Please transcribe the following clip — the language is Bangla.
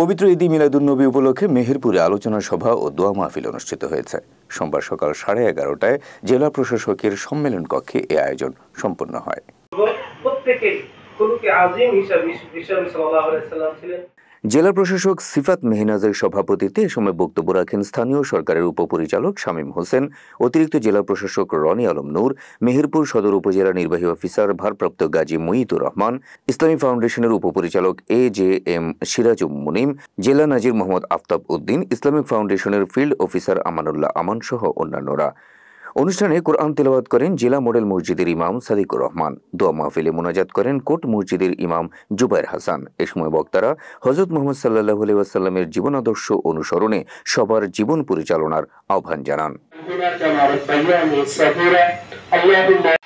পবিত্র ঈদি নবী উপলক্ষে মেহেরপুরে আলোচনা সভা ও দোয়া মাহফিল অনুষ্ঠিত হয়েছে সোমবার সকাল সাড়ে এগারোটায় জেলা প্রশাসকের সম্মেলন কক্ষে এ আয়োজন সম্পন্ন হয় জেলা প্রশাসক সিফাত মেহনাজের সভাপতিত্বে এ সময় বক্তব্য রাখেন স্থানীয় সরকারের উপপরিচালক শামীম হোসেন অতিরিক্ত জেলা প্রশাসক রনি আলম নূর মেহেরপুর সদর উপজেলা নির্বাহী অফিসার ভারপ্রাপ্ত গাজী মুইতুর রহমান ইসলামী ফাউন্ডেশনের উপপরিচালক A J M Sirajum Munim জেলা নাজির মোহাম্মদ আফতাব উদ্দিন ইসলামিক ফাউন্ডেশনের ফিল্ড অফিসার আমানুল্লাহ আমান সহ অন্যান্যরা অনুষ্ঠানে কোরআন তেলাবাদ করেন জেলা মডেল মসজিদের ইমাম সাদিকুর রহমান দোয়া মাহফিলে মোনাজাত করেন কোট মসজিদের ইমাম জুবাইর হাসান এ সময় বক্তারা হজরত মোহাম্মদ সাল্লাহ আলাইসাল্লামের জীবন আদর্শ অনুসরণে সবার জীবন পরিচালনার আহ্বান জানান